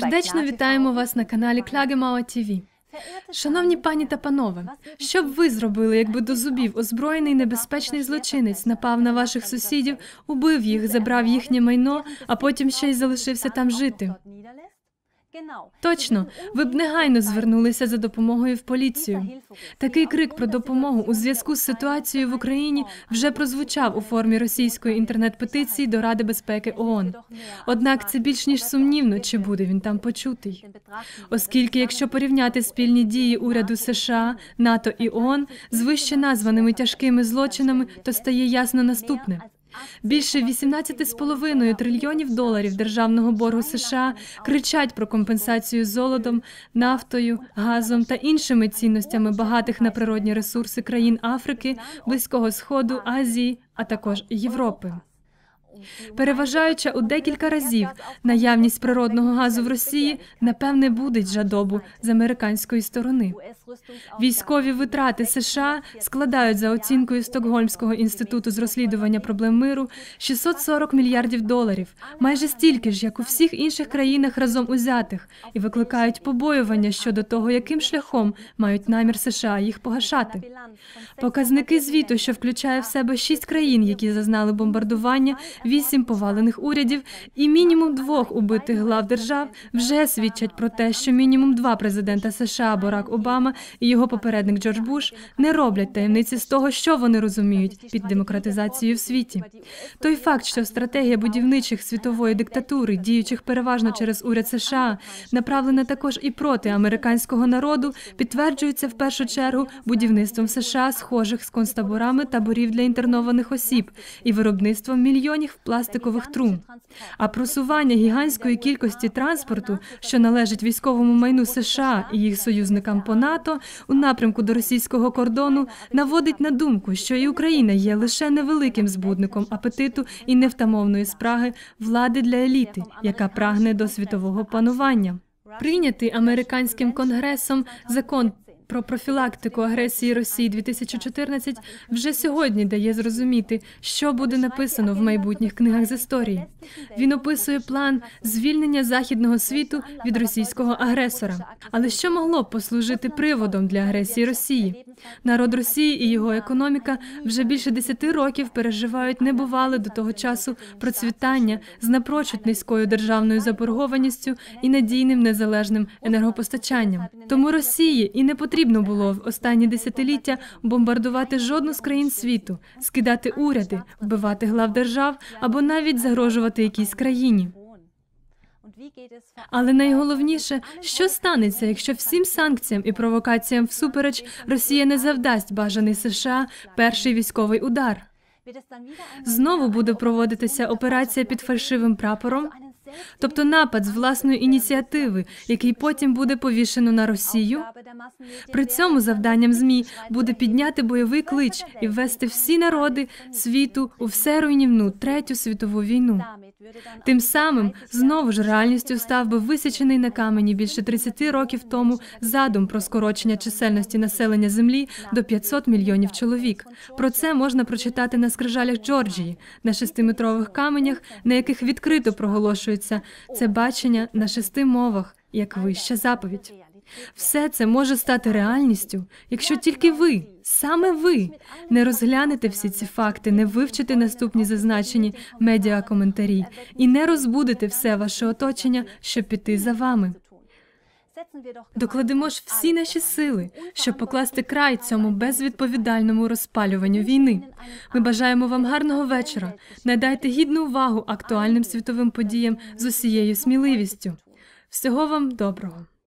Сердечно вітаємо вас на каналі Клагемауа ТВ. Шановні пані та панове, що б ви зробили, якби до зубів озброєний небезпечний злочинець напав на ваших сусідів, убив їх, забрав їхнє майно, а потім ще й залишився там жити? Точно, ви б негайно звернулися за допомогою в поліцію. Такий крик про допомогу у зв'язку з ситуацією в Україні вже прозвучав у формі російської інтернет-петиції до Ради безпеки ООН. Однак це більш ніж сумнівно, чи буде він там почутий, оскільки, якщо порівняти спільні дії уряду США, НАТО і ООН з вище названими тяжкими злочинами, то стає ясно наступне. Більше 18,5 трильйонів доларів державного боргу США кричать про компенсацію золотом, нафтою, газом та іншими цінностями багатих на природні ресурси країн Африки, Близького Сходу, Азії, а також Європи переважаюча у декілька разів наявність природного газу в Росії напевне будить жадобу з американської сторони. Військові витрати США складають за оцінкою Стокгольмського інституту з розслідування проблем миру 640 мільярдів доларів, майже стільки ж, як у всіх інших країнах разом узятих, і викликають побоювання щодо того, яким шляхом мають намір США їх погашати. Показники звіту, що включає в себе шість країн, які зазнали бомбардування вісім повалених урядів і мінімум двох убитих глав держав вже свідчать про те, що мінімум два президента США Барак Обама і його попередник Джордж Буш не роблять таємниці з того, що вони розуміють під демократизацією в світі. Той факт, що стратегія будівничих світової диктатури, діючих переважно через уряд США, направлена також і проти американського народу, підтверджується в першу чергу будівництвом США схожих з концтаборами таборів для інтернованих осіб і виробництвом мільйонів пластикових трун. А просування гігантської кількості транспорту, що належить військовому майну США і їх союзникам по НАТО у напрямку до російського кордону, наводить на думку, що і Україна є лише невеликим збудником апетиту і невтамовної спраги влади для еліти, яка прагне до світового панування. Прийнятий американським конгресом закон про профілактику агресії Росії 2014 вже сьогодні дає зрозуміти, що буде написано в майбутніх книгах з історії. Він описує план звільнення західного світу від російського агресора. Але що могло б послужити приводом для агресії Росії? Народ Росії і його економіка вже більше десяти років переживають небувале до того часу процвітання з напрочуд низькою державною заборгованістю і надійним незалежним енергопостачанням. Тому Росії і не потрібно потрібно було в останні десятиліття бомбардувати жодну з країн світу, скидати уряди, вбивати глав держав або навіть загрожувати якійсь країні. Але найголовніше, що станеться, якщо всім санкціям і провокаціям всупереч Росія не завдасть бажаний США перший військовий удар. Знову буде проводитися операція під фальшивим прапором тобто напад з власної ініціативи, який потім буде повішено на Росію. При цьому завданням змі буде підняти бойовий клич і ввести всі народи світу у все руйнівну третю світову війну. Тим самим знову ж реальністю став би висічений на камені більше 30 років тому задум про скорочення чисельності населення землі до 500 мільйонів чоловік. Про це можна прочитати на скрижалях Джорджії на шестиметрових каменях, на яких відкрито проголошується це бачення на шести мовах як вища заповідь. Все це може стати реальністю, якщо тільки ви, саме ви, не розглянете всі ці факти, не вивчите наступні зазначені медіакоментарі і не розбудите все ваше оточення, щоб піти за вами. Докладемо ж всі наші сили, щоб покласти край цьому безвідповідальному розпалюванню війни. Ми бажаємо вам гарного вечора. Надайте гідну увагу актуальним світовим подіям з усією сміливістю. Всього вам доброго.